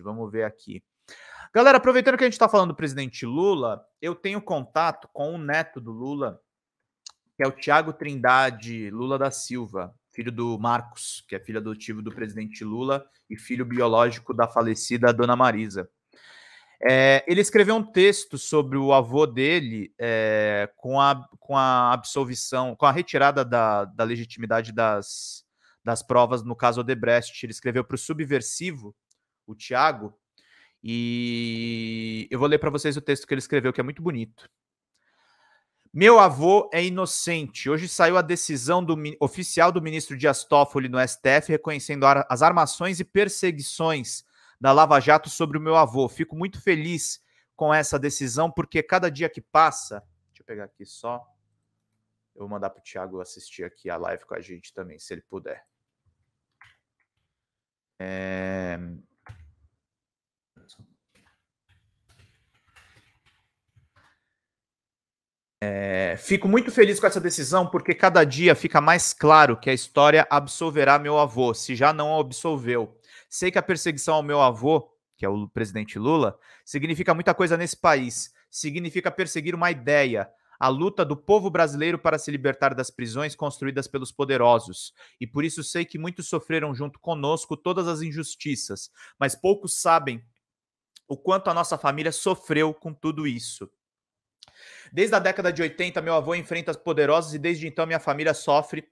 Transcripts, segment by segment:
Vamos ver aqui. Galera, aproveitando que a gente está falando do presidente Lula, eu tenho contato com o neto do Lula, que é o Tiago Trindade Lula da Silva, filho do Marcos, que é filho adotivo do presidente Lula e filho biológico da falecida Dona Marisa. É, ele escreveu um texto sobre o avô dele é, com, a, com a absolvição, com a retirada da, da legitimidade das, das provas no caso Odebrecht. Ele escreveu para o Subversivo, o Tiago, e eu vou ler para vocês o texto que ele escreveu, que é muito bonito. Meu avô é inocente. Hoje saiu a decisão do, oficial do ministro Dias Toffoli no STF reconhecendo as armações e perseguições da Lava Jato sobre o meu avô. Fico muito feliz com essa decisão, porque cada dia que passa. Deixa eu pegar aqui só. Eu vou mandar para o Tiago assistir aqui a live com a gente também, se ele puder. É... É, fico muito feliz com essa decisão, porque cada dia fica mais claro que a história absolverá meu avô, se já não a absolveu. Sei que a perseguição ao meu avô, que é o presidente Lula, significa muita coisa nesse país. Significa perseguir uma ideia, a luta do povo brasileiro para se libertar das prisões construídas pelos poderosos. E por isso sei que muitos sofreram junto conosco todas as injustiças, mas poucos sabem o quanto a nossa família sofreu com tudo isso. Desde a década de 80, meu avô enfrenta as poderosas e desde então minha família sofre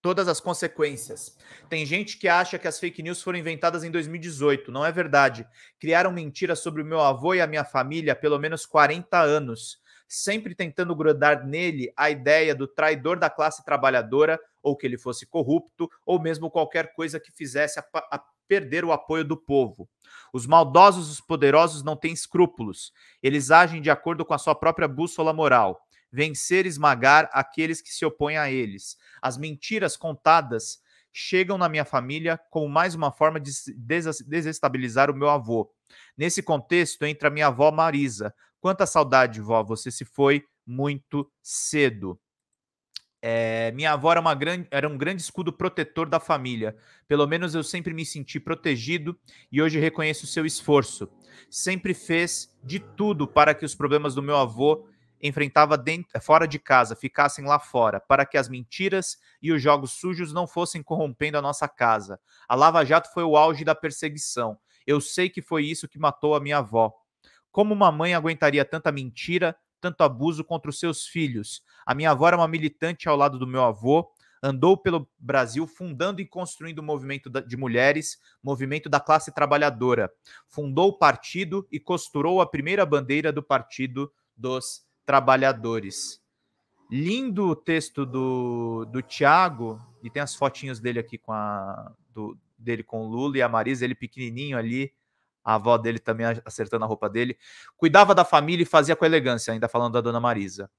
todas as consequências. Tem gente que acha que as fake news foram inventadas em 2018. Não é verdade. Criaram mentiras sobre o meu avô e a minha família há pelo menos 40 anos, sempre tentando grudar nele a ideia do traidor da classe trabalhadora, ou que ele fosse corrupto, ou mesmo qualquer coisa que fizesse a, a perder o apoio do povo. Os maldosos, os poderosos não têm escrúpulos. Eles agem de acordo com a sua própria bússola moral. Vencer, esmagar aqueles que se opõem a eles. As mentiras contadas chegam na minha família como mais uma forma de desestabilizar o meu avô. Nesse contexto, entra minha avó Marisa. Quanta saudade, vó, você se foi muito cedo. É, minha avó era, uma grande, era um grande escudo protetor da família. Pelo menos eu sempre me senti protegido e hoje reconheço seu esforço. Sempre fez de tudo para que os problemas do meu avô enfrentava dentro, eh, fora de casa ficassem lá fora, para que as mentiras e os jogos sujos não fossem corrompendo a nossa casa. A Lava Jato foi o auge da perseguição. Eu sei que foi isso que matou a minha avó. Como uma mãe aguentaria tanta mentira, tanto abuso contra os seus filhos. A minha avó era uma militante ao lado do meu avô, andou pelo Brasil fundando e construindo o movimento de mulheres, movimento da classe trabalhadora. Fundou o partido e costurou a primeira bandeira do Partido dos Trabalhadores. Lindo o texto do, do Tiago, e tem as fotinhas dele aqui com a, do, dele com o Lula e a Marisa, ele pequenininho ali, a avó dele também acertando a roupa dele. Cuidava da família e fazia com elegância, ainda falando da dona Marisa.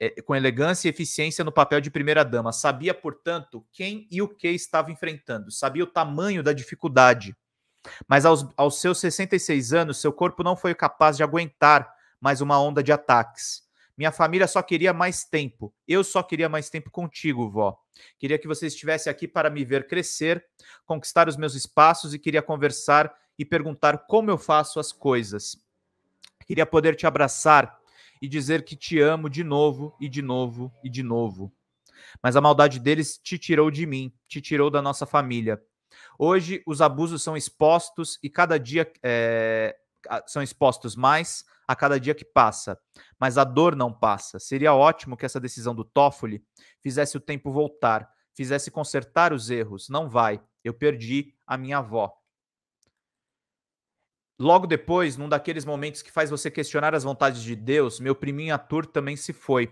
É, com elegância e eficiência no papel de primeira-dama. Sabia, portanto, quem e o que estava enfrentando. Sabia o tamanho da dificuldade. Mas aos, aos seus 66 anos, seu corpo não foi capaz de aguentar mais uma onda de ataques. Minha família só queria mais tempo. Eu só queria mais tempo contigo, vó. Queria que você estivesse aqui para me ver crescer, conquistar os meus espaços e queria conversar e perguntar como eu faço as coisas. Queria poder te abraçar e dizer que te amo de novo e de novo e de novo. Mas a maldade deles te tirou de mim, te tirou da nossa família. Hoje os abusos são expostos e cada dia é, são expostos mais a cada dia que passa, mas a dor não passa. Seria ótimo que essa decisão do Toffoli fizesse o tempo voltar, fizesse consertar os erros. Não vai. Eu perdi a minha avó. Logo depois, num daqueles momentos que faz você questionar as vontades de Deus, meu priminho Arthur também se foi.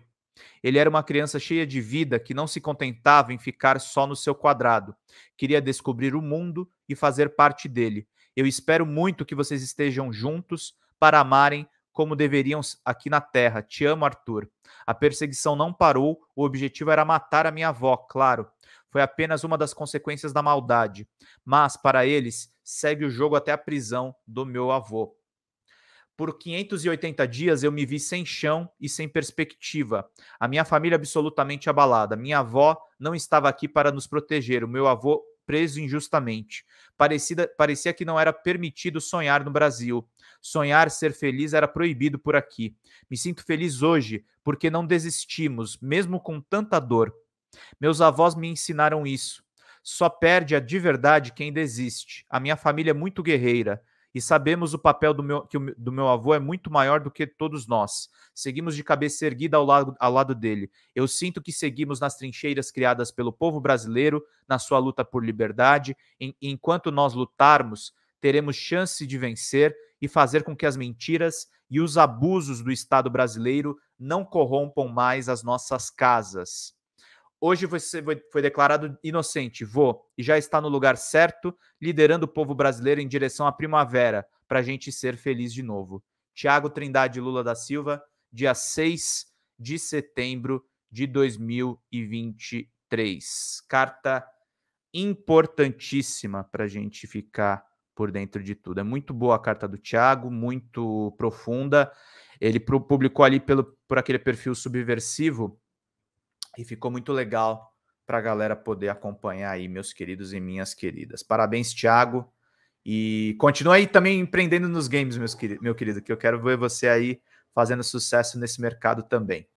Ele era uma criança cheia de vida que não se contentava em ficar só no seu quadrado. Queria descobrir o mundo e fazer parte dele. Eu espero muito que vocês estejam juntos para amarem como deveriam aqui na Terra. Te amo, Arthur. A perseguição não parou, o objetivo era matar a minha avó, claro. Foi apenas uma das consequências da maldade. Mas, para eles, segue o jogo até a prisão do meu avô. Por 580 dias eu me vi sem chão e sem perspectiva. A minha família absolutamente abalada. Minha avó não estava aqui para nos proteger. O meu avô preso injustamente. Parecida, parecia que não era permitido sonhar no Brasil. Sonhar, ser feliz era proibido por aqui. Me sinto feliz hoje porque não desistimos, mesmo com tanta dor. Meus avós me ensinaram isso. Só perde a de verdade quem desiste. A minha família é muito guerreira e sabemos o papel do meu, que o, do meu avô é muito maior do que todos nós. Seguimos de cabeça erguida ao lado, ao lado dele. Eu sinto que seguimos nas trincheiras criadas pelo povo brasileiro na sua luta por liberdade. E, enquanto nós lutarmos, teremos chance de vencer e fazer com que as mentiras e os abusos do Estado brasileiro não corrompam mais as nossas casas. Hoje você foi declarado inocente, vou, e já está no lugar certo, liderando o povo brasileiro em direção à primavera, para a gente ser feliz de novo. Tiago Trindade Lula da Silva, dia 6 de setembro de 2023. Carta importantíssima para a gente ficar por dentro de tudo. É muito boa a carta do Tiago, muito profunda. Ele publicou ali pelo, por aquele perfil subversivo e ficou muito legal para a galera poder acompanhar aí, meus queridos e minhas queridas. Parabéns, Thiago. E continua aí também empreendendo nos games, meus querido, meu querido, que eu quero ver você aí fazendo sucesso nesse mercado também.